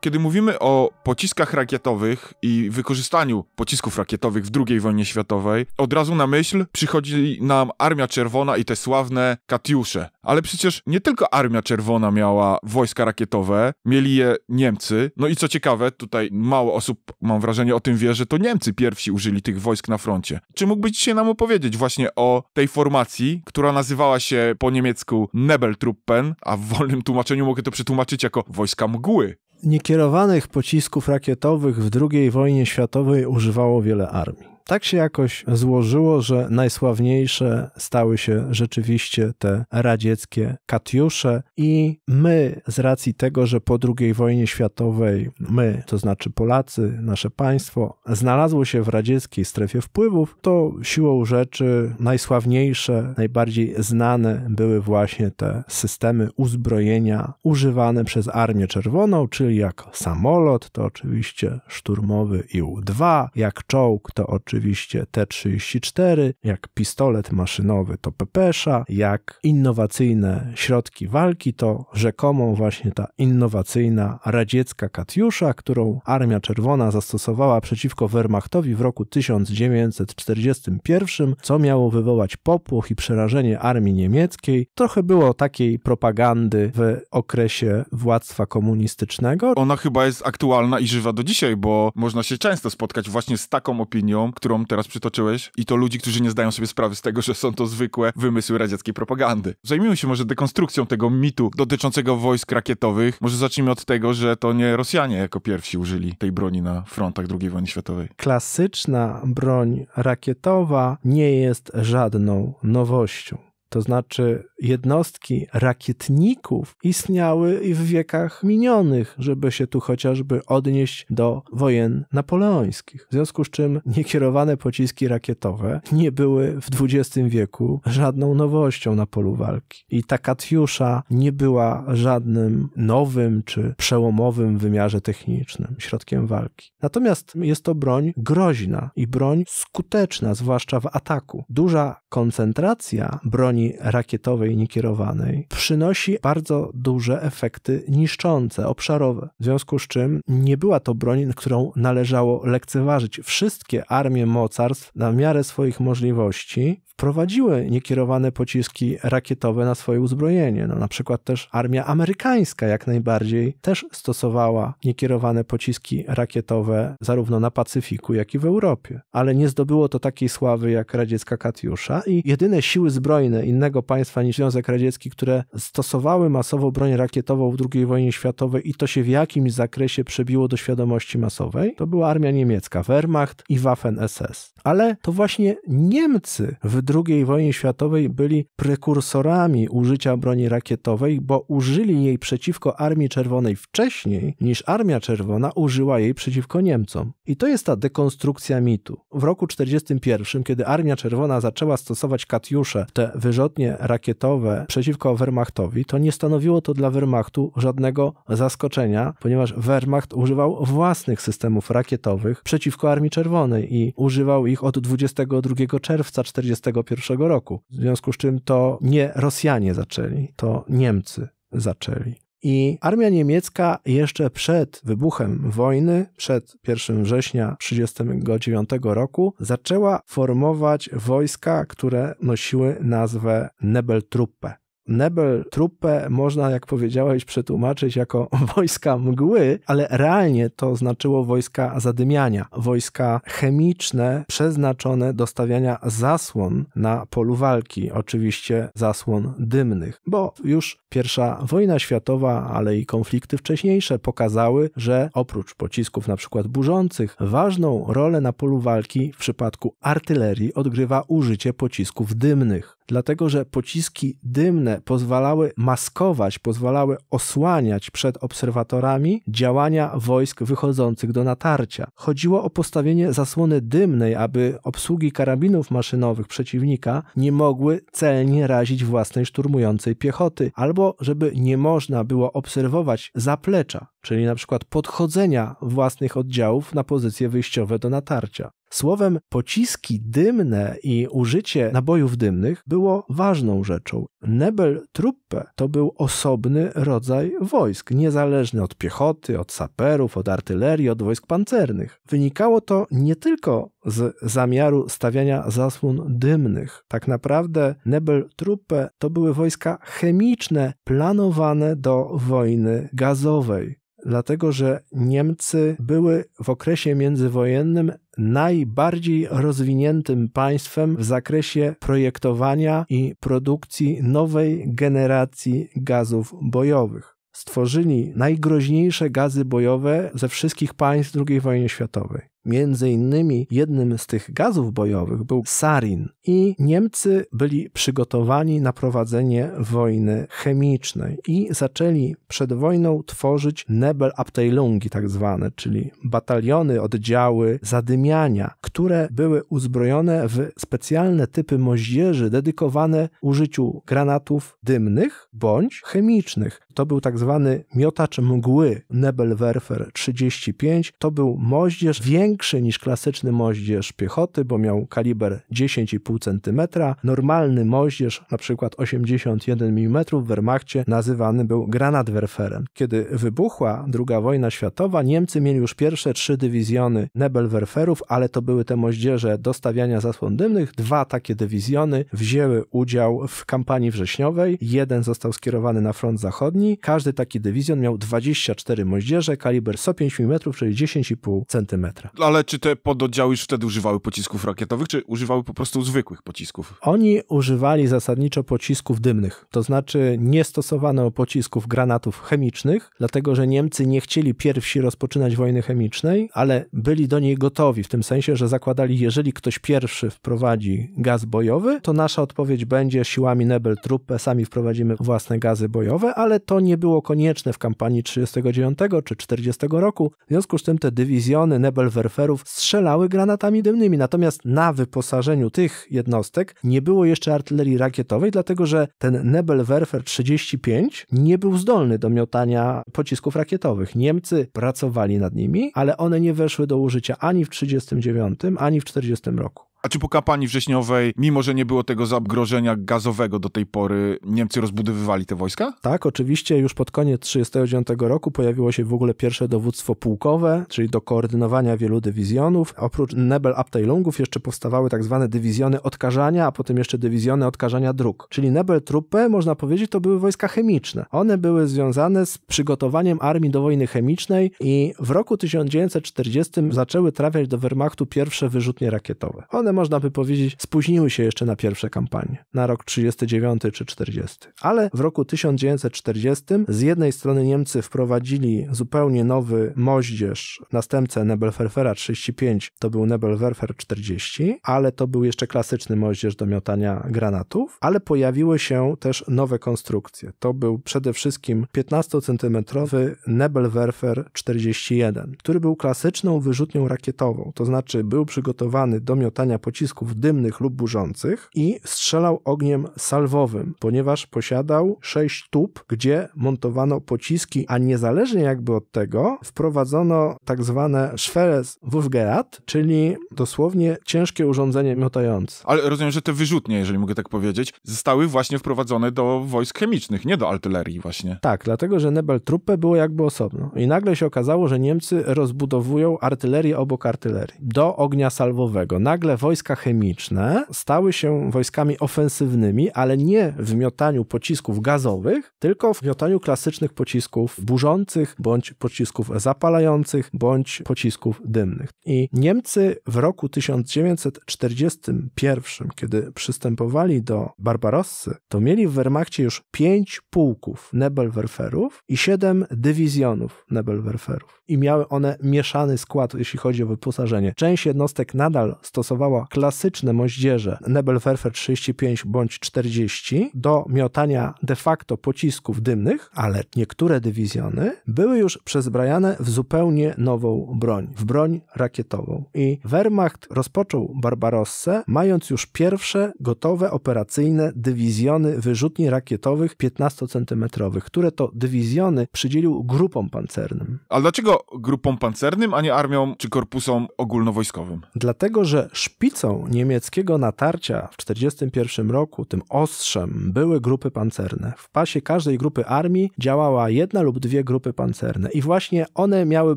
kiedy mówimy o pociskach rakietowych i wykorzystaniu pocisków rakietowych w II wojnie światowej, od razu na myśl przychodzi nam Armia Czerwona i te sławne Katiusze. Ale przecież nie tylko Armia Czerwona miała wojska rakietowe, mieli je Niemcy. No i co ciekawe, tutaj mało osób, mam wrażenie, o tym wie, że to Niemcy pierwsi użyli tych wojsk na froncie. Czy mógłbyś się nam opowiedzieć właśnie o tej formacji, która nazywała się po niemiecku Nebeltruppen, a w wolnym tłumaczeniu mogę to przetłumaczyć jako Wojska Mgły? Nie Skierowanych pocisków rakietowych w II wojnie światowej używało wiele armii tak się jakoś złożyło, że najsławniejsze stały się rzeczywiście te radzieckie Katiusze i my z racji tego, że po II wojnie światowej my, to znaczy Polacy, nasze państwo, znalazło się w radzieckiej strefie wpływów, to siłą rzeczy najsławniejsze, najbardziej znane były właśnie te systemy uzbrojenia używane przez Armię Czerwoną, czyli jak samolot to oczywiście szturmowy IU-2, jak czołg to oczywiście oczywiście T-34, jak pistolet maszynowy to Pepesza, jak innowacyjne środki walki to rzekomo właśnie ta innowacyjna radziecka Katiusza, którą Armia Czerwona zastosowała przeciwko Wehrmachtowi w roku 1941, co miało wywołać popłoch i przerażenie armii niemieckiej. Trochę było takiej propagandy w okresie władztwa komunistycznego. Ona chyba jest aktualna i żywa do dzisiaj, bo można się często spotkać właśnie z taką opinią, która którą teraz przytoczyłeś, i to ludzi, którzy nie zdają sobie sprawy z tego, że są to zwykłe wymysły radzieckiej propagandy. Zajmijmy się może dekonstrukcją tego mitu dotyczącego wojsk rakietowych. Może zacznijmy od tego, że to nie Rosjanie jako pierwsi użyli tej broni na frontach II wojny światowej. Klasyczna broń rakietowa nie jest żadną nowością to znaczy jednostki rakietników, istniały i w wiekach minionych, żeby się tu chociażby odnieść do wojen napoleońskich. W związku z czym niekierowane pociski rakietowe nie były w XX wieku żadną nowością na polu walki. I ta Katiusza nie była żadnym nowym czy przełomowym wymiarze technicznym, środkiem walki. Natomiast jest to broń groźna i broń skuteczna, zwłaszcza w ataku. Duża koncentracja broni broni rakietowej niekierowanej przynosi bardzo duże efekty niszczące, obszarowe. W związku z czym nie była to broń, którą należało lekceważyć. Wszystkie armie mocarstw na miarę swoich możliwości wprowadziły niekierowane pociski rakietowe na swoje uzbrojenie. No, na przykład też armia amerykańska jak najbardziej też stosowała niekierowane pociski rakietowe zarówno na Pacyfiku, jak i w Europie. Ale nie zdobyło to takiej sławy jak radziecka Katiusza i jedyne siły zbrojne innego państwa niż Związek Radziecki, które stosowały masowo broń rakietową w II wojnie światowej i to się w jakimś zakresie przebiło do świadomości masowej, to była armia niemiecka, Wehrmacht i Waffen-SS. Ale to właśnie Niemcy w II wojnie światowej byli prekursorami użycia broni rakietowej, bo użyli jej przeciwko Armii Czerwonej wcześniej niż Armia Czerwona użyła jej przeciwko Niemcom. I to jest ta dekonstrukcja mitu. W roku 1941, kiedy Armia Czerwona zaczęła stosować katiusze, te wyrzutnie rakietowe przeciwko Wehrmachtowi, to nie stanowiło to dla Wehrmachtu żadnego zaskoczenia, ponieważ Wehrmacht używał własnych systemów rakietowych przeciwko Armii Czerwonej i używał ich od 22 czerwca 1941. 1941 roku. W związku z czym to nie Rosjanie zaczęli, to Niemcy zaczęli. I armia niemiecka jeszcze przed wybuchem wojny, przed 1 września 1939 roku, zaczęła formować wojska, które nosiły nazwę Nebeltruppe. Nebeltruppe można, jak powiedziałeś, przetłumaczyć jako wojska mgły, ale realnie to znaczyło wojska zadymiania, wojska chemiczne przeznaczone do stawiania zasłon na polu walki, oczywiście zasłon dymnych, bo już pierwsza wojna światowa, ale i konflikty wcześniejsze pokazały, że oprócz pocisków na przykład burzących, ważną rolę na polu walki w przypadku artylerii odgrywa użycie pocisków dymnych dlatego że pociski dymne pozwalały maskować, pozwalały osłaniać przed obserwatorami działania wojsk wychodzących do natarcia. Chodziło o postawienie zasłony dymnej, aby obsługi karabinów maszynowych przeciwnika nie mogły celnie razić własnej szturmującej piechoty, albo żeby nie można było obserwować zaplecza, czyli na przykład podchodzenia własnych oddziałów na pozycje wyjściowe do natarcia. Słowem, pociski dymne i użycie nabojów dymnych było ważną rzeczą. Nebeltruppe to był osobny rodzaj wojsk, niezależny od piechoty, od saperów, od artylerii, od wojsk pancernych. Wynikało to nie tylko z zamiaru stawiania zasłon dymnych. Tak naprawdę Nebeltruppe to były wojska chemiczne planowane do wojny gazowej dlatego że Niemcy były w okresie międzywojennym najbardziej rozwiniętym państwem w zakresie projektowania i produkcji nowej generacji gazów bojowych stworzyli najgroźniejsze gazy bojowe ze wszystkich państw II wojny światowej. Między innymi jednym z tych gazów bojowych był sarin i Niemcy byli przygotowani na prowadzenie wojny chemicznej i zaczęli przed wojną tworzyć Nebelabteilungi tak zwane, czyli bataliony, oddziały zadymiania, które były uzbrojone w specjalne typy moździerzy dedykowane użyciu granatów dymnych bądź chemicznych. To był tak zwany miotacz mgły Nebelwerfer 35. To był moździerz większy większy niż klasyczny moździerz piechoty, bo miał kaliber 10,5 cm. Normalny moździerz, na przykład 81 mm w Wehrmachcie, nazywany był Granatwerferem. Kiedy wybuchła II wojna światowa, Niemcy mieli już pierwsze trzy dywizjony Nebelwerferów, ale to były te moździerze dostawiania zasłon dymnych. Dwa takie dywizjony wzięły udział w kampanii wrześniowej. Jeden został skierowany na front zachodni. Każdy taki dywizjon miał 24 moździerze, kaliber 105 mm, czyli 10,5 cm ale czy te pododdziały już wtedy używały pocisków rakietowych, czy używały po prostu zwykłych pocisków? Oni używali zasadniczo pocisków dymnych, to znaczy nie stosowano pocisków granatów chemicznych, dlatego że Niemcy nie chcieli pierwsi rozpoczynać wojny chemicznej, ale byli do niej gotowi, w tym sensie, że zakładali, jeżeli ktoś pierwszy wprowadzi gaz bojowy, to nasza odpowiedź będzie siłami Nebeltruppe, sami wprowadzimy własne gazy bojowe, ale to nie było konieczne w kampanii 39 czy 40 roku. W związku z tym te dywizjony Nebelwehr strzelały granatami dymnymi, natomiast na wyposażeniu tych jednostek nie było jeszcze artylerii rakietowej, dlatego że ten Nebelwerfer 35 nie był zdolny do miotania pocisków rakietowych. Niemcy pracowali nad nimi, ale one nie weszły do użycia ani w 1939, ani w 1940 roku. A czy po kampanii wrześniowej, mimo że nie było tego zagrożenia gazowego do tej pory, Niemcy rozbudowywali te wojska? Tak, oczywiście już pod koniec 1939 roku pojawiło się w ogóle pierwsze dowództwo pułkowe, czyli do koordynowania wielu dywizjonów. Oprócz Nebel Abteilungów jeszcze powstawały tak zwane dywizjony odkażania, a potem jeszcze dywizjony odkażania dróg. Czyli Nebel Truppe, można powiedzieć, to były wojska chemiczne. One były związane z przygotowaniem armii do wojny chemicznej i w roku 1940 zaczęły trafiać do Wehrmachtu pierwsze wyrzutnie rakietowe. One można by powiedzieć, spóźniły się jeszcze na pierwsze kampanie, na rok 39 czy 40. Ale w roku 1940 z jednej strony Niemcy wprowadzili zupełnie nowy moździerz, następcę Nebelwerfera 35, to był Nebelwerfer 40, ale to był jeszcze klasyczny moździerz do miotania granatów, ale pojawiły się też nowe konstrukcje. To był przede wszystkim 15-centymetrowy Nebelwerfer 41, który był klasyczną wyrzutnią rakietową, to znaczy był przygotowany do miotania pocisków dymnych lub burzących i strzelał ogniem salwowym, ponieważ posiadał sześć tub, gdzie montowano pociski, a niezależnie jakby od tego wprowadzono tak zwane Schweres Wurfgerat, czyli dosłownie ciężkie urządzenie miotające. Ale rozumiem, że te wyrzutnie, jeżeli mogę tak powiedzieć, zostały właśnie wprowadzone do wojsk chemicznych, nie do artylerii właśnie. Tak, dlatego, że Nebeltruppe było jakby osobno. I nagle się okazało, że Niemcy rozbudowują artylerię obok artylerii do ognia salwowego. Nagle wojska wojska chemiczne stały się wojskami ofensywnymi, ale nie w miotaniu pocisków gazowych, tylko w miotaniu klasycznych pocisków burzących, bądź pocisków zapalających, bądź pocisków dymnych. I Niemcy w roku 1941, kiedy przystępowali do Barbarossy, to mieli w Wehrmachcie już pięć pułków Nebelwerferów i siedem dywizjonów Nebelwerferów i miały one mieszany skład, jeśli chodzi o wyposażenie. Część jednostek nadal stosowała klasyczne moździerze Nebelwerfer 35 bądź 40 do miotania de facto pocisków dymnych, ale niektóre dywizjony były już przezbrajane w zupełnie nową broń, w broń rakietową. I Wehrmacht rozpoczął Barbarossę, mając już pierwsze gotowe operacyjne dywizjony wyrzutni rakietowych 15 cm, które to dywizjony przydzielił grupom pancernym. Ale dlaczego grupom pancernym, a nie armią czy korpusom ogólnowojskowym? Dlatego, że szpicą niemieckiego natarcia w 1941 roku, tym ostrzem, były grupy pancerne. W pasie każdej grupy armii działała jedna lub dwie grupy pancerne i właśnie one miały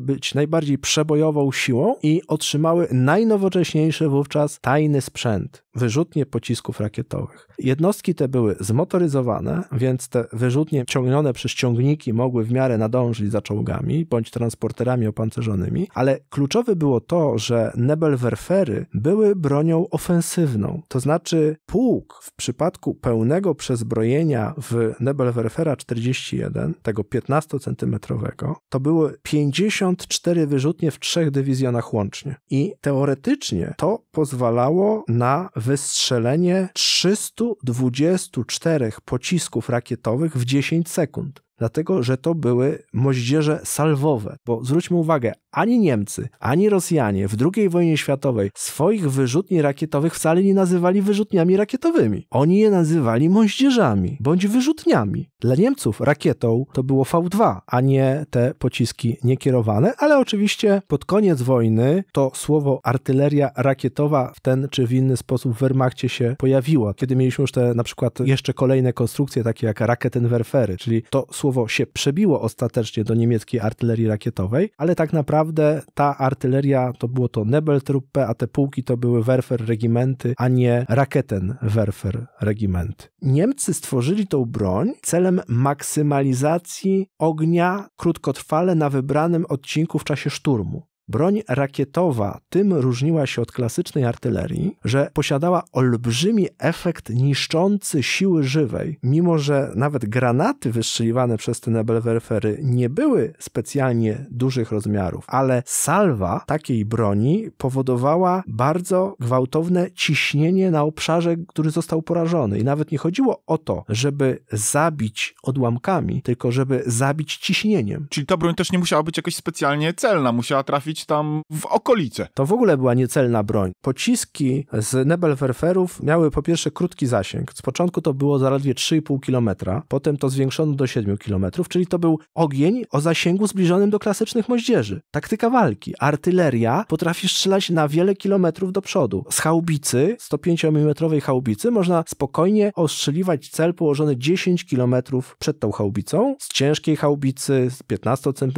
być najbardziej przebojową siłą i otrzymały najnowocześniejszy wówczas tajny sprzęt, wyrzutnie pocisków rakietowych. Jednostki te były zmotoryzowane, więc te wyrzutnie ciągnione przez ciągniki mogły w miarę nadążyć za czołgami bądź transportować transporterami opancerzonymi, ale kluczowe było to, że Nebelwerfery były bronią ofensywną. To znaczy pułk w przypadku pełnego przezbrojenia w Nebelwerfera 41, tego 15-centymetrowego, to były 54 wyrzutnie w trzech dywizjonach łącznie. I teoretycznie to pozwalało na wystrzelenie 324 pocisków rakietowych w 10 sekund dlatego że to były moździerze salwowe. Bo zwróćmy uwagę, ani Niemcy, ani Rosjanie w II wojnie światowej swoich wyrzutni rakietowych wcale nie nazywali wyrzutniami rakietowymi. Oni je nazywali moździerzami bądź wyrzutniami. Dla Niemców rakietą to było V2, a nie te pociski niekierowane, ale oczywiście pod koniec wojny to słowo artyleria rakietowa w ten czy w inny sposób w Wehrmachcie się pojawiło, kiedy mieliśmy już te na przykład jeszcze kolejne konstrukcje takie jak Raketenwerfery, czyli to słowo się przebiło ostatecznie do niemieckiej artylerii rakietowej, ale tak naprawdę ta artyleria to było to Nebeltruppe, a te pułki to były Werfer regimenty, a nie Raketenwerfer regimenty. Niemcy stworzyli tą broń celem maksymalizacji ognia krótkotrwale na wybranym odcinku w czasie szturmu. Broń rakietowa tym różniła się od klasycznej artylerii, że posiadała olbrzymi efekt niszczący siły żywej, mimo że nawet granaty wystrzeliwane przez te Nebelwerfery nie były specjalnie dużych rozmiarów, ale salwa takiej broni powodowała bardzo gwałtowne ciśnienie na obszarze, który został porażony. I nawet nie chodziło o to, żeby zabić odłamkami, tylko żeby zabić ciśnieniem. Czyli ta broń też nie musiała być jakoś specjalnie celna, musiała trafić tam w okolice. To w ogóle była niecelna broń. Pociski z Nebelwerferów miały po pierwsze krótki zasięg. Z początku to było zaledwie 3,5 km, potem to zwiększono do 7 km, czyli to był ogień o zasięgu zbliżonym do klasycznych moździerzy. Taktyka walki. Artyleria potrafi strzelać na wiele kilometrów do przodu. Z haubicy, 105 mm haubicy, można spokojnie ostrzeliwać cel położony 10 km przed tą haubicą. Z ciężkiej haubicy, z 15 cm,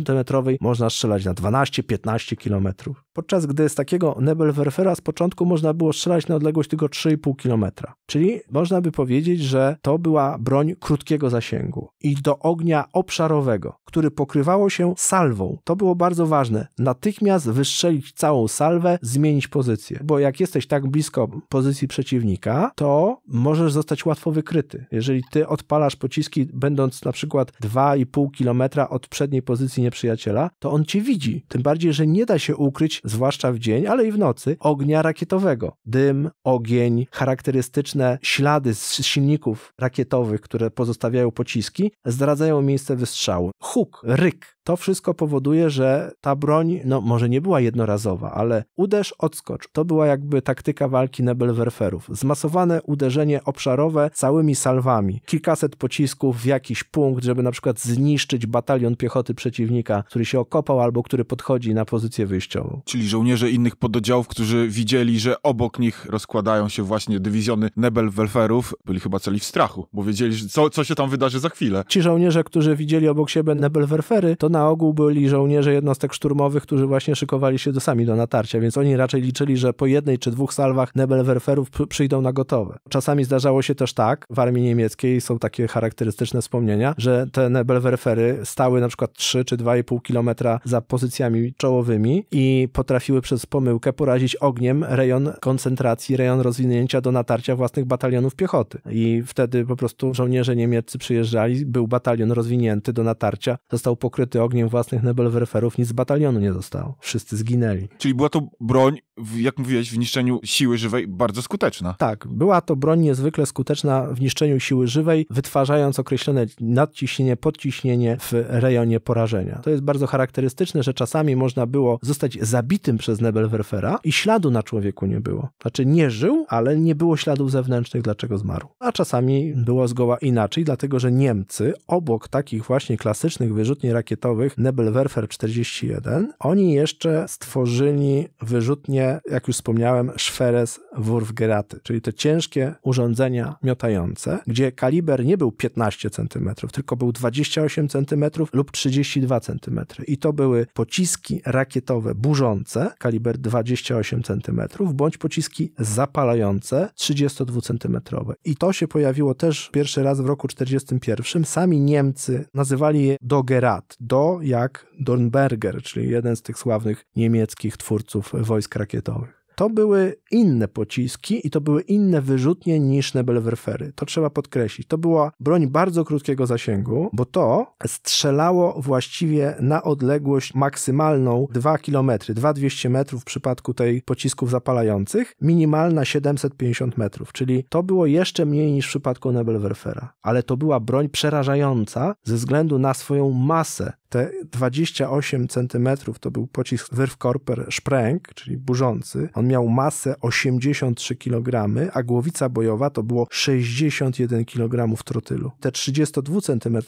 można strzelać na 12, 15, kilometrów, podczas gdy z takiego Nebelwerfera z początku można było strzelać na odległość tylko 3,5 km. Czyli można by powiedzieć, że to była broń krótkiego zasięgu i do ognia obszarowego, który pokrywało się salwą. To było bardzo ważne. Natychmiast wystrzelić całą salwę, zmienić pozycję, bo jak jesteś tak blisko pozycji przeciwnika, to możesz zostać łatwo wykryty. Jeżeli ty odpalasz pociski, będąc na przykład 2,5 km od przedniej pozycji nieprzyjaciela, to on cię widzi. Tym bardziej, że nie da się ukryć, zwłaszcza w dzień, ale i w nocy, ognia rakietowego. Dym, ogień, charakterystyczne ślady z silników rakietowych, które pozostawiają pociski, zdradzają miejsce wystrzału. Huk, ryk, to wszystko powoduje, że ta broń, no może nie była jednorazowa, ale uderz, odskocz. To była jakby taktyka walki Nebelwerferów. Zmasowane uderzenie obszarowe całymi salwami. Kilkaset pocisków w jakiś punkt, żeby na przykład zniszczyć batalion piechoty przeciwnika, który się okopał albo który podchodzi na pozycję wyjściową. Czyli żołnierze innych pododziałów, którzy widzieli, że obok nich rozkładają się właśnie dywizjony Nebelwerferów, byli chyba celi w strachu, bo wiedzieli, co, co się tam wydarzy za chwilę. Ci żołnierze, którzy widzieli obok siebie Nebelwerfery, to na ogół byli żołnierze jednostek szturmowych, którzy właśnie szykowali się do sami do natarcia, więc oni raczej liczyli, że po jednej czy dwóch salwach Nebelwerferów przyjdą na gotowe. Czasami zdarzało się też tak, w armii niemieckiej są takie charakterystyczne wspomnienia, że te Nebelwerfery stały na przykład 3 czy 2,5 kilometra za pozycjami czołowymi i potrafiły przez pomyłkę porazić ogniem rejon koncentracji, rejon rozwinięcia do natarcia własnych batalionów piechoty. I wtedy po prostu żołnierze niemieccy przyjeżdżali, był batalion rozwinięty do natarcia, został pokryty ogniem własnych Nebelwerferów nic z batalionu nie zostało. Wszyscy zginęli. Czyli była to broń, jak mówiłeś, w niszczeniu siły żywej bardzo skuteczna. Tak, była to broń niezwykle skuteczna w niszczeniu siły żywej, wytwarzając określone nadciśnienie, podciśnienie w rejonie porażenia. To jest bardzo charakterystyczne, że czasami można było zostać zabitym przez Nebelwerfera i śladu na człowieku nie było. Znaczy nie żył, ale nie było śladów zewnętrznych, dlaczego zmarł. A czasami było zgoła inaczej, dlatego że Niemcy obok takich właśnie klasycznych wyrzutni rakietowych Nebelwerfer 41. Oni jeszcze stworzyli wyrzutnie, jak już wspomniałem, Schweres Wurfgeraty, czyli te ciężkie urządzenia miotające, gdzie kaliber nie był 15 cm, tylko był 28 cm lub 32 cm. I to były pociski rakietowe burzące, kaliber 28 cm, bądź pociski zapalające 32 cm. I to się pojawiło też pierwszy raz w roku 1941. Sami Niemcy nazywali je dogerat, do to jak Dornberger, czyli jeden z tych sławnych niemieckich twórców wojsk rakietowych. To były inne pociski i to były inne wyrzutnie niż Nebelwerfery. To trzeba podkreślić. To była broń bardzo krótkiego zasięgu, bo to strzelało właściwie na odległość maksymalną 2 km, 2200 200 metrów w przypadku tej pocisków zapalających, minimalna 750 metrów, czyli to było jeszcze mniej niż w przypadku Nebelwerfera. Ale to była broń przerażająca ze względu na swoją masę, te 28 cm to był pocisk Werfkorper Spreng, czyli burzący. On miał masę 83 kg, a głowica bojowa to było 61 kg trotylu. Te 32 cm,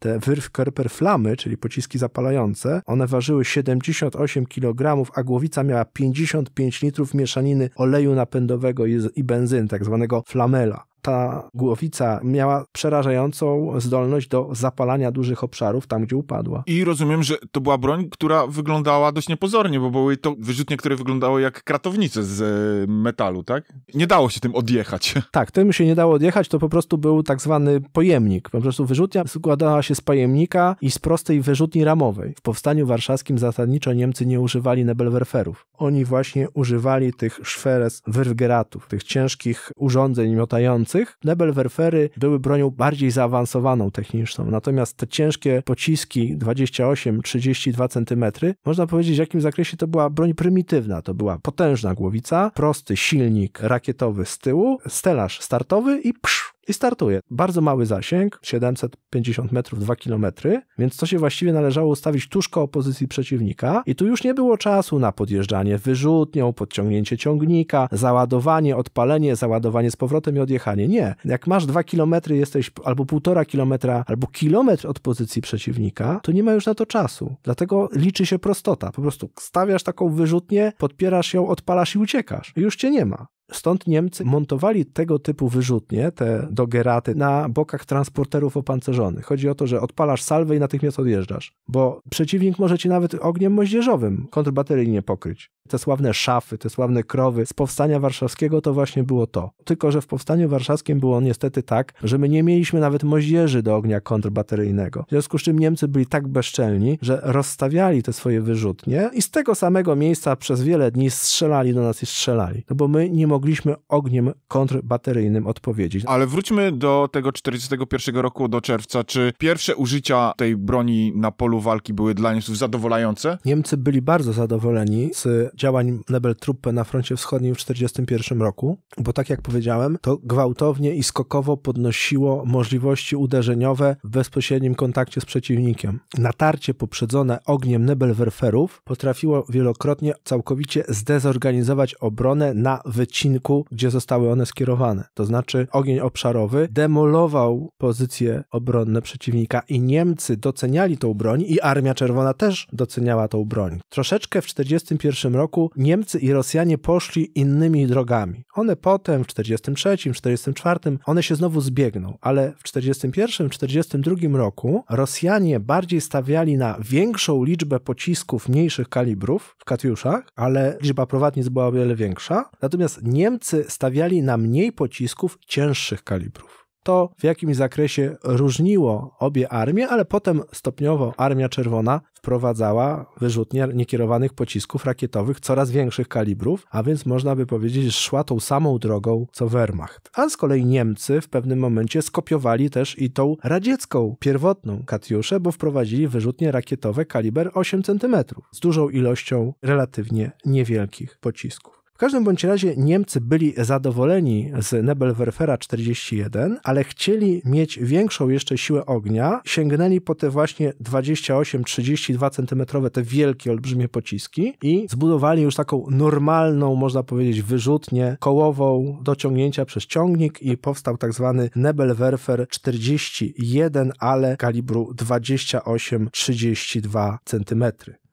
te Werfkorper Flamy, czyli pociski zapalające, one ważyły 78 kg, a głowica miała 55 litrów mieszaniny oleju napędowego i benzyny, tak zwanego flamela ta głowica miała przerażającą zdolność do zapalania dużych obszarów tam, gdzie upadła. I rozumiem, że to była broń, która wyglądała dość niepozornie, bo były to wyrzutnie, które wyglądały jak kratownice z e, metalu, tak? Nie dało się tym odjechać. Tak, tym się nie dało odjechać, to po prostu był tak zwany pojemnik. Po prostu wyrzutnia składała się z pojemnika i z prostej wyrzutni ramowej. W Powstaniu Warszawskim zasadniczo Niemcy nie używali nebelwerferów. Oni właśnie używali tych szweres wyrgeratów, tych ciężkich urządzeń miotających walczących. Nebelwerfery były bronią bardziej zaawansowaną techniczną, natomiast te ciężkie pociski 28-32 cm, można powiedzieć w jakim zakresie to była broń prymitywna. To była potężna głowica, prosty silnik rakietowy z tyłu, stelaż startowy i psz, i startuje. Bardzo mały zasięg, 750 metrów, 2 km, więc co się właściwie należało ustawić tuż koło pozycji przeciwnika i tu już nie było czasu na podjeżdżanie wyrzutnią, podciągnięcie ciągnika, załadowanie, odpalenie, załadowanie z powrotem i odjechanie. Nie. Jak masz 2 km, jesteś albo 1,5 km, albo kilometr od pozycji przeciwnika, to nie ma już na to czasu. Dlatego liczy się prostota. Po prostu stawiasz taką wyrzutnię, podpierasz ją, odpalasz i uciekasz. I już cię nie ma. Stąd Niemcy montowali tego typu wyrzutnie, te dogeraty, na bokach transporterów opancerzonych. Chodzi o to, że odpalasz salwę i natychmiast odjeżdżasz, bo przeciwnik może ci nawet ogniem moździerzowym kontrbateryjnie pokryć. Te sławne szafy, te sławne krowy z Powstania Warszawskiego to właśnie było to. Tylko, że w Powstaniu Warszawskim było niestety tak, że my nie mieliśmy nawet moździerzy do ognia kontrbateryjnego. W związku z czym Niemcy byli tak bezczelni, że rozstawiali te swoje wyrzutnie i z tego samego miejsca przez wiele dni strzelali do nas i strzelali. No bo my nie mogliśmy mogliśmy ogniem kontrbateryjnym odpowiedzieć. Ale wróćmy do tego 41 roku, do czerwca. Czy pierwsze użycia tej broni na polu walki były dla Niemców zadowalające? Niemcy byli bardzo zadowoleni z działań Nebeltruppe na froncie wschodnim w 1941 roku, bo tak jak powiedziałem, to gwałtownie i skokowo podnosiło możliwości uderzeniowe w bezpośrednim kontakcie z przeciwnikiem. Natarcie poprzedzone ogniem Nebelwerferów potrafiło wielokrotnie całkowicie zdezorganizować obronę na wycinek odcinku, gdzie zostały one skierowane. To znaczy ogień obszarowy demolował pozycje obronne przeciwnika i Niemcy doceniali tą broń i Armia Czerwona też doceniała tą broń. Troszeczkę w 1941 roku Niemcy i Rosjanie poszli innymi drogami. One potem w 1943, 1944 one się znowu zbiegną, ale w 1941, 1942 roku Rosjanie bardziej stawiali na większą liczbę pocisków mniejszych kalibrów w Katiuszach, ale liczba prowadnic była o wiele większa. Natomiast Niemcy stawiali na mniej pocisków cięższych kalibrów to, w jakim zakresie różniło obie armie, ale potem stopniowo Armia Czerwona wprowadzała wyrzutnie niekierowanych pocisków rakietowych coraz większych kalibrów, a więc można by powiedzieć, że szła tą samą drogą co Wehrmacht. A z kolei Niemcy w pewnym momencie skopiowali też i tą radziecką, pierwotną Katiuszę, bo wprowadzili wyrzutnie rakietowe kaliber 8 cm z dużą ilością relatywnie niewielkich pocisków. W każdym bądź razie Niemcy byli zadowoleni z Nebelwerfera 41, ale chcieli mieć większą jeszcze siłę ognia. Sięgnęli po te właśnie 28-32 cm, te wielkie, olbrzymie pociski i zbudowali już taką normalną, można powiedzieć, wyrzutnię kołową do ciągnięcia przez ciągnik i powstał tak zwany Nebelwerfer 41, ale kalibru 28-32 cm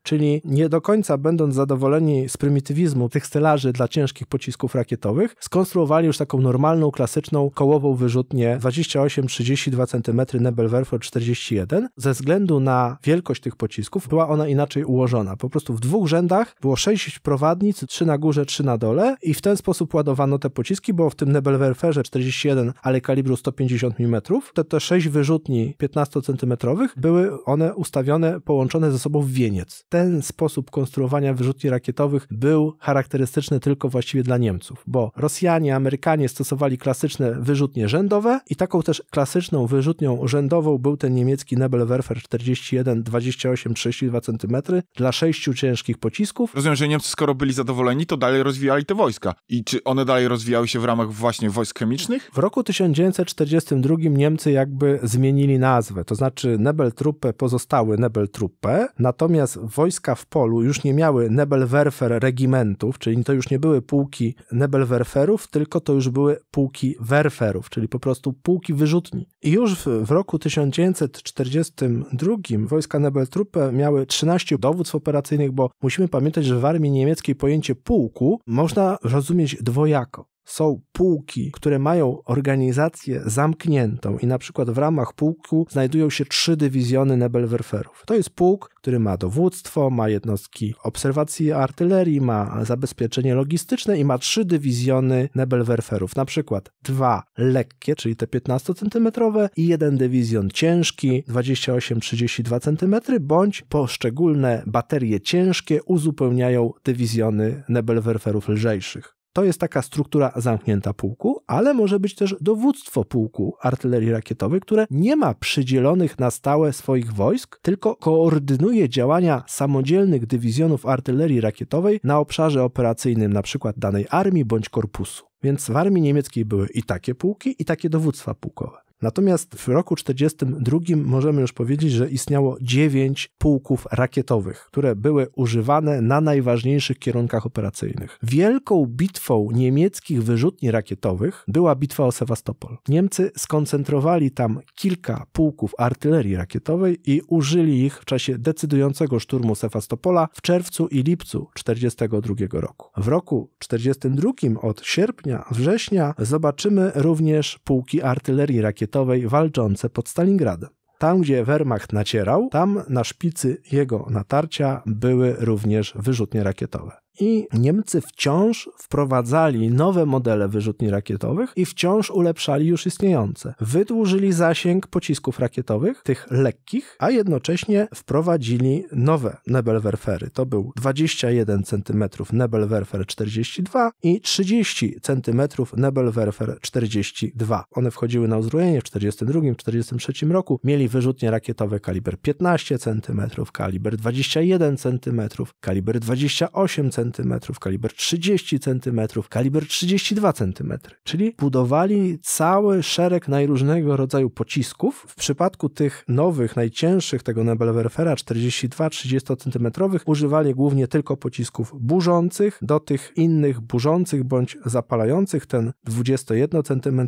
czyli nie do końca będąc zadowoleni z prymitywizmu tych stelaży dla ciężkich pocisków rakietowych, skonstruowali już taką normalną, klasyczną kołową wyrzutnię 28-32 cm Nebelwerfer 41. Ze względu na wielkość tych pocisków była ona inaczej ułożona. Po prostu w dwóch rzędach było 6 prowadnic, trzy na górze, trzy na dole i w ten sposób ładowano te pociski, bo w tym Nebelwerferze 41, ale kalibru 150 mm, te, te sześć wyrzutni 15 cm były one ustawione, połączone ze sobą w wieniec ten sposób konstruowania wyrzutni rakietowych był charakterystyczny tylko właściwie dla Niemców, bo Rosjanie, Amerykanie stosowali klasyczne wyrzutnie rzędowe i taką też klasyczną wyrzutnią rzędową był ten niemiecki Nebelwerfer 41 28 32 cm dla sześciu ciężkich pocisków. Rozumiem, że Niemcy skoro byli zadowoleni, to dalej rozwijali te wojska. I czy one dalej rozwijały się w ramach właśnie wojsk chemicznych? W roku 1942 Niemcy jakby zmienili nazwę, to znaczy Nebeltruppe pozostały Nebeltruppe, natomiast wojska wojska w polu już nie miały Nebelwerfer regimentów, czyli to już nie były pułki Nebelwerferów, tylko to już były pułki werferów, czyli po prostu pułki wyrzutni. I już w, w roku 1942 wojska Nebeltruppe miały 13 dowództw operacyjnych, bo musimy pamiętać, że w armii niemieckiej pojęcie pułku można rozumieć dwojako są pułki, które mają organizację zamkniętą i na przykład w ramach pułku znajdują się trzy dywizjony Nebelwerferów. To jest pułk, który ma dowództwo, ma jednostki obserwacji artylerii, ma zabezpieczenie logistyczne i ma trzy dywizjony Nebelwerferów. Na przykład dwa lekkie, czyli te 15 cm i jeden dywizjon ciężki, 28-32 cm, bądź poszczególne baterie ciężkie uzupełniają dywizjony Nebelwerferów lżejszych. To jest taka struktura zamknięta pułku, ale może być też dowództwo pułku artylerii rakietowej, które nie ma przydzielonych na stałe swoich wojsk, tylko koordynuje działania samodzielnych dywizjonów artylerii rakietowej na obszarze operacyjnym np. danej armii bądź korpusu. Więc w armii niemieckiej były i takie pułki, i takie dowództwa pułkowe. Natomiast w roku 1942 możemy już powiedzieć, że istniało 9 pułków rakietowych, które były używane na najważniejszych kierunkach operacyjnych. Wielką bitwą niemieckich wyrzutni rakietowych była bitwa o Sewastopol. Niemcy skoncentrowali tam kilka pułków artylerii rakietowej i użyli ich w czasie decydującego szturmu Sewastopola w czerwcu i lipcu 1942 roku. W roku 1942 od sierpnia, września zobaczymy również pułki artylerii rakietowej rakietowej walczące pod Stalingradem. Tam, gdzie Wehrmacht nacierał, tam na szpicy jego natarcia były również wyrzutnie rakietowe i Niemcy wciąż wprowadzali nowe modele wyrzutni rakietowych i wciąż ulepszali już istniejące. Wydłużyli zasięg pocisków rakietowych, tych lekkich, a jednocześnie wprowadzili nowe Nebelwerfery. To był 21 cm Nebelwerfer 42 i 30 cm Nebelwerfer 42. One wchodziły na uzbrojenie w 1942-1943 roku. Mieli wyrzutnie rakietowe kaliber 15 cm, kaliber 21 cm, kaliber 28 cm, cm, kaliber 30 cm, kaliber 32 cm. Czyli budowali cały szereg najróżnego rodzaju pocisków. W przypadku tych nowych, najcięższych, tego Nebelwerfera 42-30 cm, używali głównie tylko pocisków burzących. Do tych innych burzących bądź zapalających ten 21 cm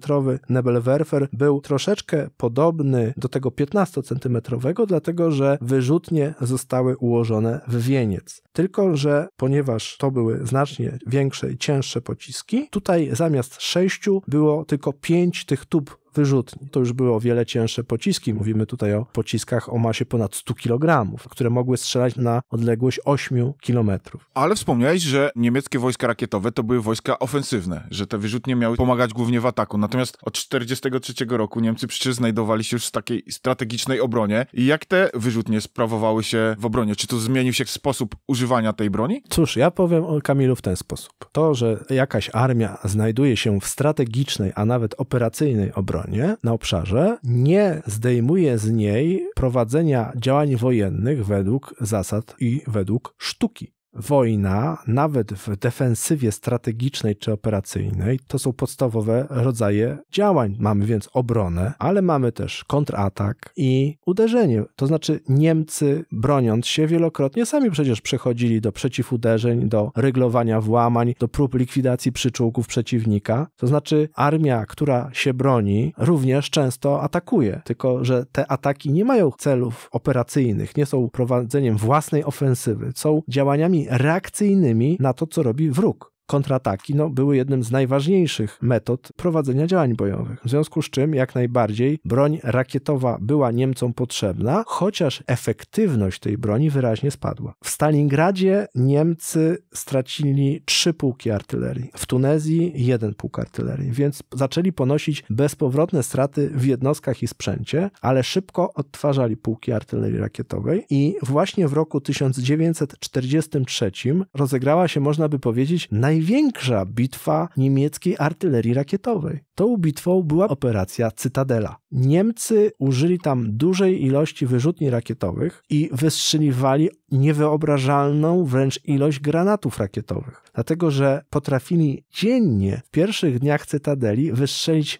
Nebelwerfer był troszeczkę podobny do tego 15 cm, dlatego że wyrzutnie zostały ułożone w wieniec. Tylko, że ponieważ to były znacznie większe i cięższe pociski. Tutaj zamiast sześciu było tylko pięć tych tub wyrzutni. To już były o wiele cięższe pociski. Mówimy tutaj o pociskach o masie ponad 100 kg, które mogły strzelać na odległość 8 km. Ale wspomniałeś, że niemieckie wojska rakietowe to były wojska ofensywne, że te wyrzutnie miały pomagać głównie w ataku. Natomiast od 1943 roku Niemcy przecież znajdowali się już w takiej strategicznej obronie. I jak te wyrzutnie sprawowały się w obronie? Czy to zmienił się sposób używania tej broni? Cóż, ja powiem o Kamilu w ten sposób. To, że jakaś armia znajduje się w strategicznej, a nawet operacyjnej obronie, na obszarze, nie zdejmuje z niej prowadzenia działań wojennych według zasad i według sztuki wojna, nawet w defensywie strategicznej czy operacyjnej, to są podstawowe rodzaje działań. Mamy więc obronę, ale mamy też kontratak i uderzenie. To znaczy Niemcy broniąc się wielokrotnie sami przecież przechodzili do przeciwuderzeń, do ryglowania włamań, do prób likwidacji przyczółków przeciwnika. To znaczy armia, która się broni, również często atakuje, tylko że te ataki nie mają celów operacyjnych, nie są prowadzeniem własnej ofensywy, są działaniami reakcyjnymi na to, co robi wróg kontrataki no, były jednym z najważniejszych metod prowadzenia działań bojowych. W związku z czym, jak najbardziej, broń rakietowa była Niemcom potrzebna, chociaż efektywność tej broni wyraźnie spadła. W Stalingradzie Niemcy stracili trzy pułki artylerii, w Tunezji jeden pułk artylerii, więc zaczęli ponosić bezpowrotne straty w jednostkach i sprzęcie, ale szybko odtwarzali pułki artylerii rakietowej i właśnie w roku 1943 rozegrała się, można by powiedzieć, naj największa bitwa niemieckiej artylerii rakietowej. Tą bitwą była operacja Cytadela. Niemcy użyli tam dużej ilości wyrzutni rakietowych i wystrzeliwali niewyobrażalną wręcz ilość granatów rakietowych dlatego że potrafili dziennie w pierwszych dniach Cytadeli wystrzelić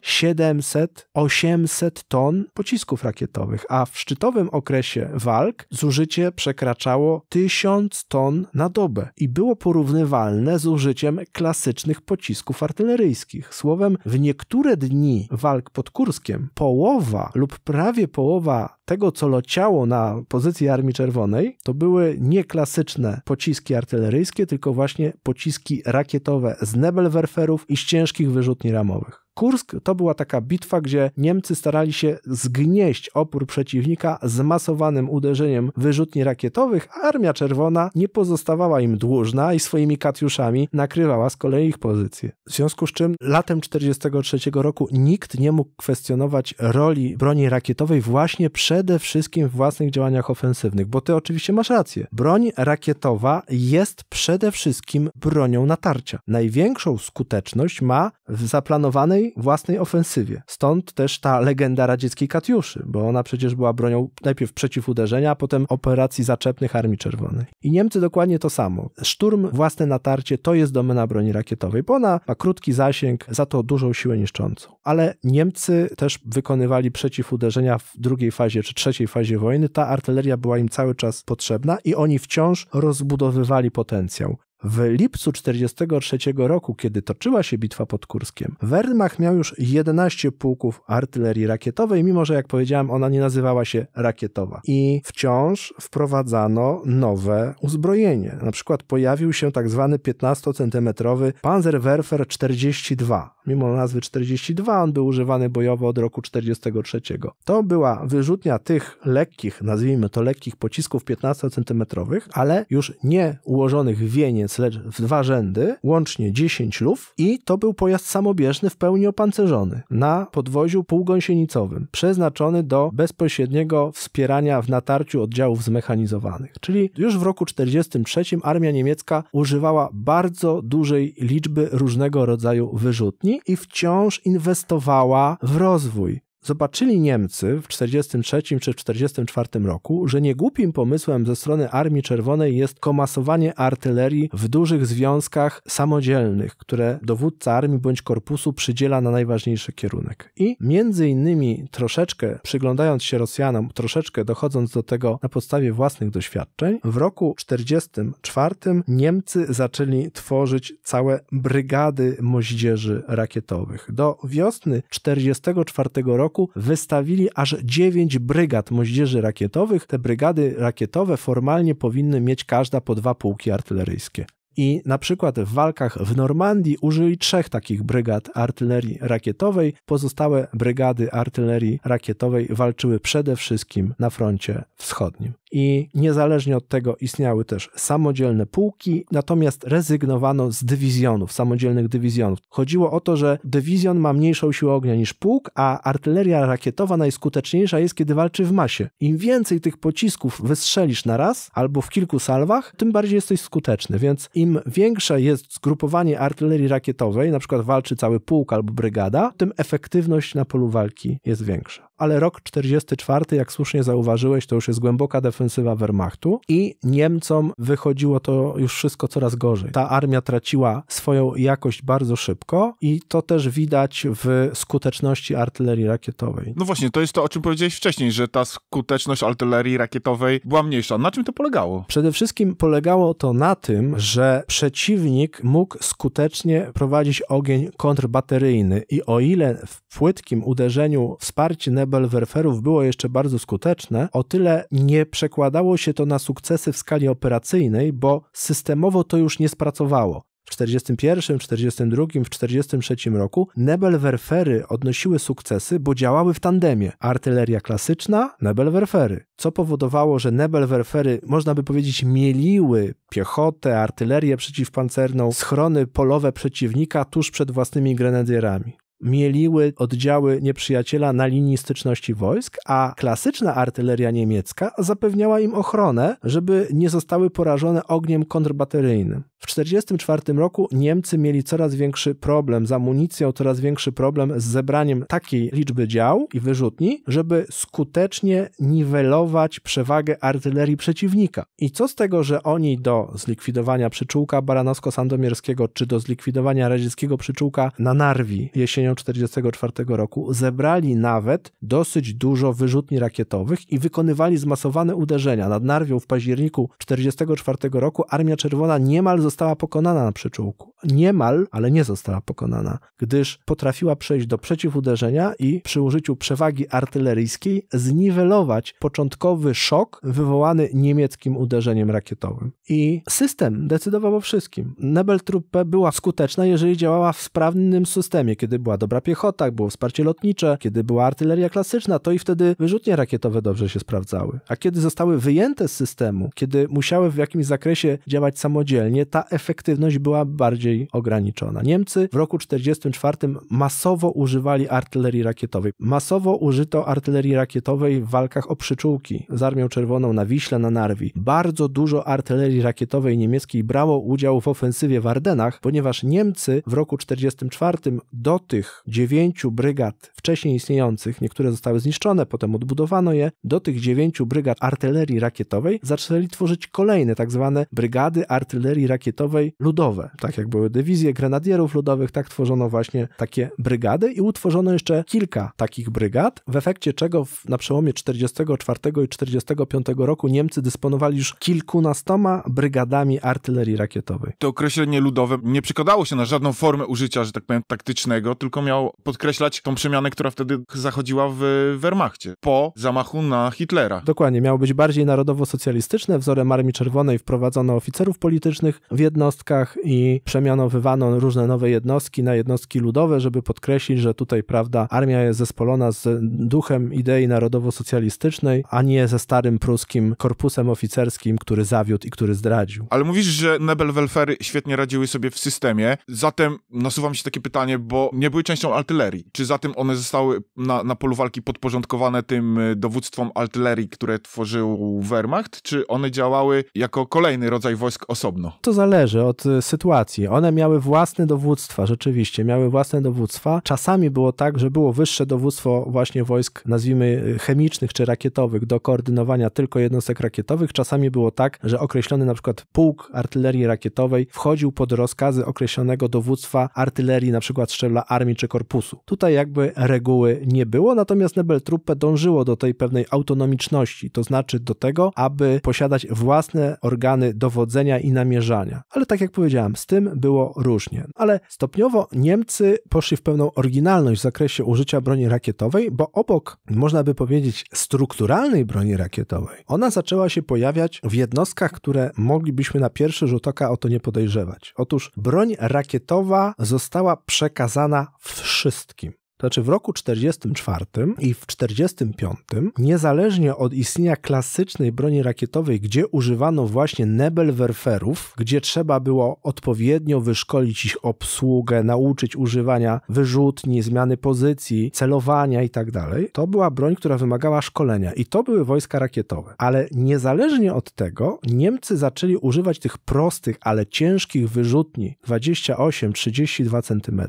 700-800 ton pocisków rakietowych, a w szczytowym okresie walk zużycie przekraczało 1000 ton na dobę i było porównywalne z użyciem klasycznych pocisków artyleryjskich. Słowem, w niektóre dni walk pod Kurskiem połowa lub prawie połowa tego, co leciało na pozycji Armii Czerwonej, to były nie klasyczne pociski artyleryjskie, tylko właśnie pociski pociski rakietowe z Nebelwerferów i z ciężkich wyrzutni ramowych. Kursk to była taka bitwa, gdzie Niemcy starali się zgnieść opór przeciwnika zmasowanym uderzeniem wyrzutni rakietowych, a Armia Czerwona nie pozostawała im dłużna i swoimi katiuszami nakrywała z kolei ich pozycje. W związku z czym latem 1943 roku nikt nie mógł kwestionować roli broni rakietowej właśnie przede wszystkim w własnych działaniach ofensywnych, bo ty oczywiście masz rację. Broń rakietowa jest przede wszystkim bronią natarcia. Największą skuteczność ma w zaplanowanej własnej ofensywie. Stąd też ta legenda radzieckiej Katiuszy, bo ona przecież była bronią najpierw przeciwuderzenia, a potem operacji zaczepnych Armii Czerwonej. I Niemcy dokładnie to samo. Szturm, własne natarcie to jest domena broni rakietowej, bo ona ma krótki zasięg, za to dużą siłę niszczącą. Ale Niemcy też wykonywali przeciwuderzenia w drugiej fazie czy trzeciej fazie wojny. Ta artyleria była im cały czas potrzebna i oni wciąż rozbudowywali potencjał. W lipcu 1943 roku, kiedy toczyła się bitwa pod Kurskiem, Wehrmacht miał już 11 pułków artylerii rakietowej, mimo że, jak powiedziałem, ona nie nazywała się rakietowa. I wciąż wprowadzano nowe uzbrojenie. Na przykład pojawił się tak zwany 15-centymetrowy Panzerwerfer 42. Mimo nazwy 42, on był używany bojowo od roku 1943. To była wyrzutnia tych lekkich, nazwijmy to lekkich pocisków 15-centymetrowych, ale już nie ułożonych w wienie koniec, w dwa rzędy, łącznie 10 luf i to był pojazd samobieżny w pełni opancerzony na podwoziu półgąsienicowym, przeznaczony do bezpośredniego wspierania w natarciu oddziałów zmechanizowanych. Czyli już w roku 1943 armia niemiecka używała bardzo dużej liczby różnego rodzaju wyrzutni i wciąż inwestowała w rozwój zobaczyli Niemcy w 1943 czy 1944 roku, że niegłupim pomysłem ze strony Armii Czerwonej jest komasowanie artylerii w dużych związkach samodzielnych, które dowódca armii bądź korpusu przydziela na najważniejszy kierunek. I między innymi troszeczkę przyglądając się Rosjanom, troszeczkę dochodząc do tego na podstawie własnych doświadczeń, w roku 1944 Niemcy zaczęli tworzyć całe brygady moździerzy rakietowych. Do wiosny 1944 roku roku wystawili aż 9 brygad moździerzy rakietowych. Te brygady rakietowe formalnie powinny mieć każda po dwa pułki artyleryjskie. I na przykład w walkach w Normandii użyli trzech takich brygad artylerii rakietowej. Pozostałe brygady artylerii rakietowej walczyły przede wszystkim na froncie wschodnim i niezależnie od tego istniały też samodzielne pułki, natomiast rezygnowano z dywizjonów, samodzielnych dywizjonów. Chodziło o to, że dywizjon ma mniejszą siłę ognia niż pułk, a artyleria rakietowa najskuteczniejsza jest, kiedy walczy w masie. Im więcej tych pocisków wystrzelisz na raz albo w kilku salwach, tym bardziej jesteś skuteczny, więc im większe jest zgrupowanie artylerii rakietowej, na przykład walczy cały pułk albo brygada, tym efektywność na polu walki jest większa ale rok 44, jak słusznie zauważyłeś, to już jest głęboka defensywa Wehrmachtu i Niemcom wychodziło to już wszystko coraz gorzej. Ta armia traciła swoją jakość bardzo szybko i to też widać w skuteczności artylerii rakietowej. No właśnie, to jest to, o czym powiedziałeś wcześniej, że ta skuteczność artylerii rakietowej była mniejsza. Na czym to polegało? Przede wszystkim polegało to na tym, że przeciwnik mógł skutecznie prowadzić ogień kontrbateryjny i o ile w płytkim uderzeniu wsparcie Nebelwerferów było jeszcze bardzo skuteczne, o tyle nie przekładało się to na sukcesy w skali operacyjnej, bo systemowo to już nie spracowało. W 1941, 1942, w 1943 roku Nebelwerfery odnosiły sukcesy, bo działały w tandemie. Artyleria klasyczna, Nebelwerfery. Co powodowało, że Nebelwerfery, można by powiedzieć, mieliły piechotę, artylerię przeciwpancerną, schrony polowe przeciwnika tuż przed własnymi grenadierami mieliły oddziały nieprzyjaciela na linii styczności wojsk, a klasyczna artyleria niemiecka zapewniała im ochronę, żeby nie zostały porażone ogniem kontrbateryjnym. W 1944 roku Niemcy mieli coraz większy problem z amunicją, coraz większy problem z zebraniem takiej liczby dział i wyrzutni, żeby skutecznie niwelować przewagę artylerii przeciwnika. I co z tego, że oni do zlikwidowania przyczółka baranowsko-sandomierskiego czy do zlikwidowania radzieckiego przyczółka na Narwi jesienią 1944 roku zebrali nawet dosyć dużo wyrzutni rakietowych i wykonywali zmasowane uderzenia. Nad Narwią w październiku 1944 roku Armia Czerwona niemal została pokonana na przyczółku. Niemal, ale nie została pokonana, gdyż potrafiła przejść do przeciwuderzenia i przy użyciu przewagi artyleryjskiej zniwelować początkowy szok wywołany niemieckim uderzeniem rakietowym. I system decydował o wszystkim. Nebeltruppe była skuteczna, jeżeli działała w sprawnym systemie, kiedy była dobra piechota, było wsparcie lotnicze, kiedy była artyleria klasyczna, to i wtedy wyrzutnie rakietowe dobrze się sprawdzały. A kiedy zostały wyjęte z systemu, kiedy musiały w jakimś zakresie działać samodzielnie, ta efektywność była bardziej ograniczona. Niemcy w roku 1944 masowo używali artylerii rakietowej. Masowo użyto artylerii rakietowej w walkach o przyczółki z Armią Czerwoną na Wiśle, na Narwi. Bardzo dużo artylerii rakietowej niemieckiej brało udział w ofensywie w Ardenach, ponieważ Niemcy w roku 1944 do tych dziewięciu brygad wcześniej istniejących, niektóre zostały zniszczone, potem odbudowano je, do tych dziewięciu brygad artylerii rakietowej zaczęli tworzyć kolejne tak zwane brygady artylerii rakietowej rakietowej ludowe. Tak jak były dywizje grenadierów ludowych, tak tworzono właśnie takie brygady i utworzono jeszcze kilka takich brygad, w efekcie czego w, na przełomie 44 i 45 roku Niemcy dysponowali już kilkunastoma brygadami artylerii rakietowej. To określenie ludowe nie przekładało się na żadną formę użycia, że tak powiem, taktycznego, tylko miało podkreślać tą przemianę, która wtedy zachodziła w Wehrmachcie po zamachu na Hitlera. Dokładnie, miało być bardziej narodowo-socjalistyczne, wzorem Armii Czerwonej wprowadzono oficerów politycznych, w jednostkach i przemianowywano różne nowe jednostki na jednostki ludowe, żeby podkreślić, że tutaj, prawda, armia jest zespolona z duchem idei narodowo-socjalistycznej, a nie ze starym pruskim korpusem oficerskim, który zawiódł i który zdradził. Ale mówisz, że Nebelwelfery świetnie radziły sobie w systemie, zatem nasuwa mi się takie pytanie, bo nie były częścią artylerii. Czy zatem one zostały na, na polu walki podporządkowane tym e, dowództwom artylerii, które tworzył Wehrmacht, czy one działały jako kolejny rodzaj wojsk osobno? To zależy zależy od e, sytuacji. One miały własne dowództwa, rzeczywiście, miały własne dowództwa. Czasami było tak, że było wyższe dowództwo właśnie wojsk, nazwijmy e, chemicznych czy rakietowych, do koordynowania tylko jednostek rakietowych. Czasami było tak, że określony na przykład pułk artylerii rakietowej wchodził pod rozkazy określonego dowództwa artylerii, na przykład szczebla armii czy korpusu. Tutaj jakby reguły nie było, natomiast Nebeltruppe dążyło do tej pewnej autonomiczności, to znaczy do tego, aby posiadać własne organy dowodzenia i namierzania. Ale tak jak powiedziałem, z tym było różnie. Ale stopniowo Niemcy poszli w pełną oryginalność w zakresie użycia broni rakietowej, bo obok, można by powiedzieć, strukturalnej broni rakietowej, ona zaczęła się pojawiać w jednostkach, które moglibyśmy na pierwszy rzut oka o to nie podejrzewać. Otóż broń rakietowa została przekazana wszystkim. To znaczy w roku 1944 i w 1945, niezależnie od istnienia klasycznej broni rakietowej, gdzie używano właśnie Nebelwerferów, gdzie trzeba było odpowiednio wyszkolić ich obsługę, nauczyć używania wyrzutni, zmiany pozycji, celowania itd., tak to była broń, która wymagała szkolenia i to były wojska rakietowe. Ale niezależnie od tego Niemcy zaczęli używać tych prostych, ale ciężkich wyrzutni 28-32 cm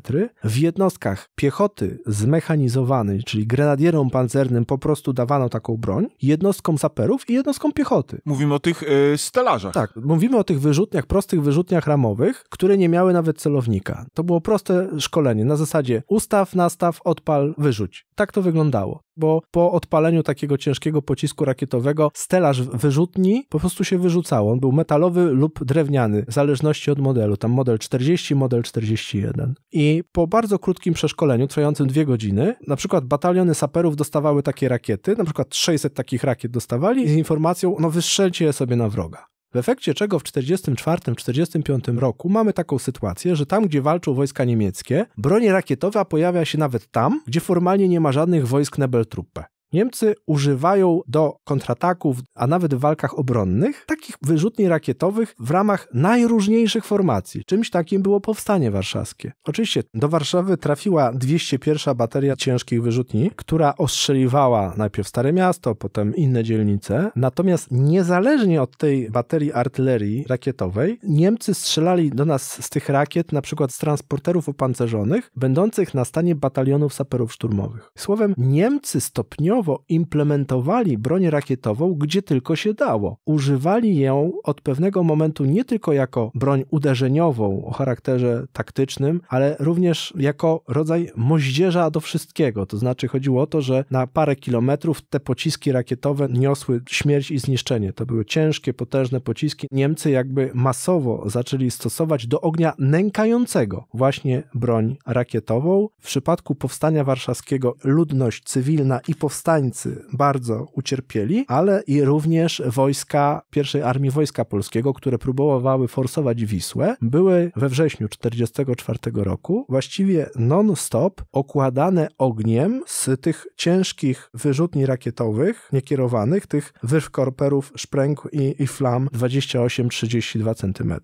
w jednostkach piechoty, zmechanizowany, czyli grenadierom pancernym po prostu dawano taką broń, jednostkom saperów i jednostkom piechoty. Mówimy o tych yy, stelażach. Tak, mówimy o tych wyrzutniach, prostych wyrzutniach ramowych, które nie miały nawet celownika. To było proste szkolenie na zasadzie ustaw, nastaw, odpal, wyrzuć. Tak to wyglądało bo po odpaleniu takiego ciężkiego pocisku rakietowego stelaż wyrzutni po prostu się wyrzucał. On był metalowy lub drewniany, w zależności od modelu. Tam model 40, model 41. I po bardzo krótkim przeszkoleniu, trwającym dwie godziny, na przykład bataliony saperów dostawały takie rakiety, na przykład 600 takich rakiet dostawali z informacją, no wystrzelcie je sobie na wroga. W efekcie czego w 1944-1945 roku mamy taką sytuację, że tam, gdzie walczą wojska niemieckie, broń rakietowa pojawia się nawet tam, gdzie formalnie nie ma żadnych wojsk Nebeltruppe. Niemcy używają do kontrataków, a nawet w walkach obronnych, takich wyrzutni rakietowych w ramach najróżniejszych formacji. Czymś takim było powstanie warszawskie. Oczywiście do Warszawy trafiła 201 bateria ciężkich wyrzutni, która ostrzeliwała najpierw Stare Miasto, potem inne dzielnice. Natomiast niezależnie od tej baterii artylerii rakietowej, Niemcy strzelali do nas z tych rakiet, na przykład z transporterów opancerzonych, będących na stanie batalionów saperów szturmowych. Słowem, Niemcy stopniowo implementowali broń rakietową, gdzie tylko się dało. Używali ją od pewnego momentu nie tylko jako broń uderzeniową o charakterze taktycznym, ale również jako rodzaj moździerza do wszystkiego. To znaczy chodziło o to, że na parę kilometrów te pociski rakietowe niosły śmierć i zniszczenie. To były ciężkie, potężne pociski. Niemcy jakby masowo zaczęli stosować do ognia nękającego właśnie broń rakietową. W przypadku powstania warszawskiego ludność cywilna i powstania powstańcy bardzo ucierpieli, ale i również wojska pierwszej armii wojska polskiego, które próbowały forsować Wisłę, były we wrześniu 1944 roku właściwie non-stop okładane ogniem z tych ciężkich wyrzutni rakietowych, niekierowanych, tych wyrw korperów szpręg i, i flam 28-32 cm.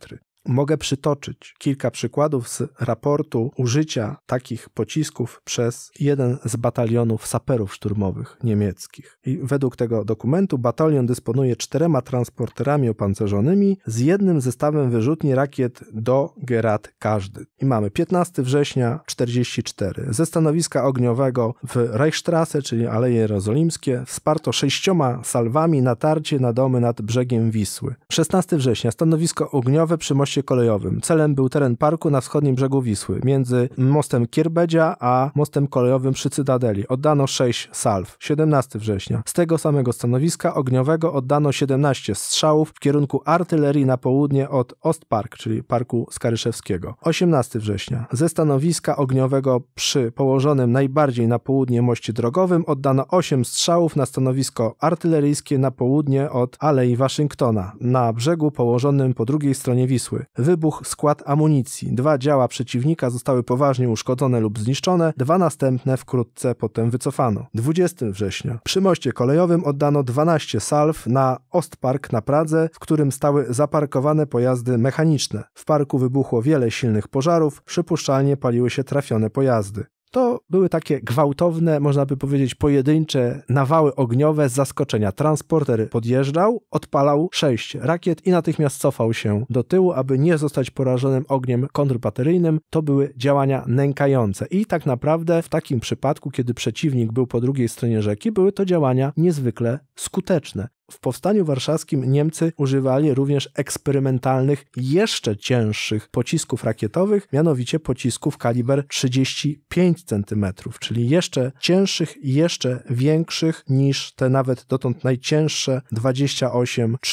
Mogę przytoczyć kilka przykładów z raportu użycia takich pocisków przez jeden z batalionów saperów szturmowych niemieckich. I według tego dokumentu batalion dysponuje czterema transporterami opancerzonymi z jednym zestawem wyrzutni rakiet do Gerat każdy. I mamy 15 września 44. Ze stanowiska ogniowego w Reichstrasse, czyli Aleje Jerozolimskie, wsparto sześcioma salwami natarcie na domy nad brzegiem Wisły. 16 września stanowisko ogniowe przy moście kolejowym. Celem był teren parku na wschodnim brzegu Wisły, między mostem Kierbedzia a mostem kolejowym przy Cytadeli. Oddano 6 salw, 17 września. Z tego samego stanowiska ogniowego oddano 17 strzałów w kierunku artylerii na południe od Ostpark, czyli Parku Skaryszewskiego. 18 września. Ze stanowiska ogniowego przy położonym najbardziej na południe moście drogowym oddano 8 strzałów na stanowisko artyleryjskie na południe od Alei Waszyngtona, na brzegu położonym po drugiej stronie Wisły. Wybuch, Wybuchł skład amunicji. Dwa działa przeciwnika zostały poważnie uszkodzone lub zniszczone, dwa następne wkrótce potem wycofano. 20 września. Przy moście kolejowym oddano 12 salw na Ostpark na Pradze, w którym stały zaparkowane pojazdy mechaniczne. W parku wybuchło wiele silnych pożarów, przypuszczalnie paliły się trafione pojazdy. To były takie gwałtowne, można by powiedzieć, pojedyncze nawały ogniowe z zaskoczenia. Transporter podjeżdżał, odpalał sześć rakiet i natychmiast cofał się do tyłu, aby nie zostać porażonym ogniem kontrbateryjnym. To były działania nękające. I tak naprawdę w takim przypadku, kiedy przeciwnik był po drugiej stronie rzeki, były to działania niezwykle skuteczne. W Powstaniu Warszawskim Niemcy używali również eksperymentalnych, jeszcze cięższych pocisków rakietowych, mianowicie pocisków kaliber 35 cm, czyli jeszcze cięższych, jeszcze większych niż te nawet dotąd najcięższe 28-32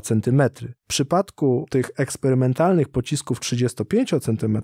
cm przypadku tych eksperymentalnych pocisków 35 cm,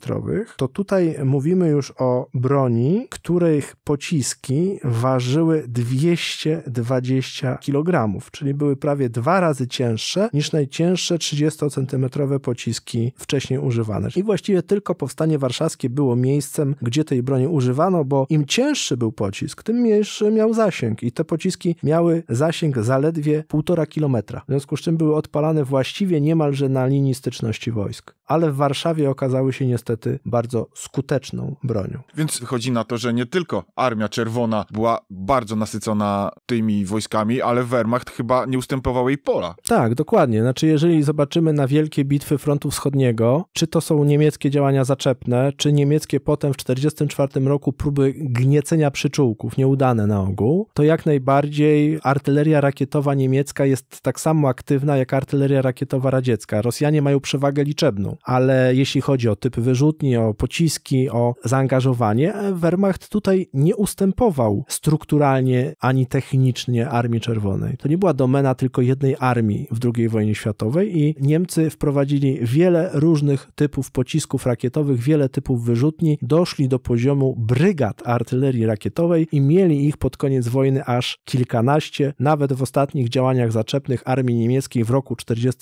to tutaj mówimy już o broni, których pociski ważyły 220 kg, czyli były prawie dwa razy cięższe niż najcięższe 30-centymetrowe pociski wcześniej używane. I właściwie tylko powstanie warszawskie było miejscem, gdzie tej broni używano, bo im cięższy był pocisk, tym mniejszy miał zasięg i te pociski miały zasięg zaledwie 1,5 km. W związku z czym były odpalane właściwie niemalże na linii styczności wojsk, ale w Warszawie okazały się niestety bardzo skuteczną bronią. Więc chodzi na to, że nie tylko Armia Czerwona była bardzo nasycona tymi wojskami, ale Wehrmacht chyba nie ustępował jej pola. Tak, dokładnie. Znaczy, jeżeli zobaczymy na wielkie bitwy frontu wschodniego, czy to są niemieckie działania zaczepne, czy niemieckie potem w 1944 roku próby gniecenia przyczółków, nieudane na ogół, to jak najbardziej artyleria rakietowa niemiecka jest tak samo aktywna jak artyleria rakietowa towara radziecka. Rosjanie mają przewagę liczebną, ale jeśli chodzi o typ wyrzutni, o pociski, o zaangażowanie, Wehrmacht tutaj nie ustępował strukturalnie ani technicznie Armii Czerwonej. To nie była domena tylko jednej armii w II wojnie światowej i Niemcy wprowadzili wiele różnych typów pocisków rakietowych, wiele typów wyrzutni, doszli do poziomu brygad artylerii rakietowej i mieli ich pod koniec wojny aż kilkanaście. Nawet w ostatnich działaniach zaczepnych armii niemieckiej w roku 1945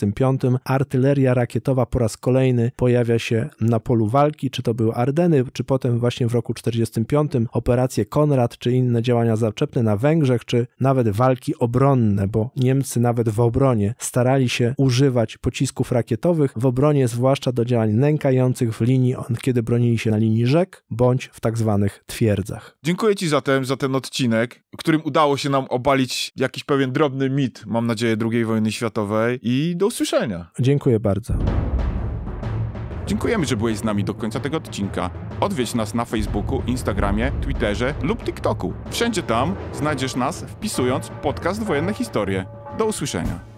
artyleria rakietowa po raz kolejny pojawia się na polu walki, czy to były Ardeny, czy potem właśnie w roku 1945 operacje Konrad, czy inne działania zaczepne na Węgrzech, czy nawet walki obronne, bo Niemcy nawet w obronie starali się używać pocisków rakietowych, w obronie zwłaszcza do działań nękających w linii, kiedy bronili się na linii rzek, bądź w tak zwanych twierdzach. Dziękuję Ci zatem za ten odcinek, którym udało się nam obalić jakiś pewien drobny mit, mam nadzieję, II wojny światowej i do usłyszenia Dziękuję bardzo. Dziękujemy, że byłeś z nami do końca tego odcinka. Odwiedź nas na Facebooku, Instagramie, Twitterze lub TikToku. Wszędzie tam znajdziesz nas wpisując podcast Wojenne Historie. Do usłyszenia.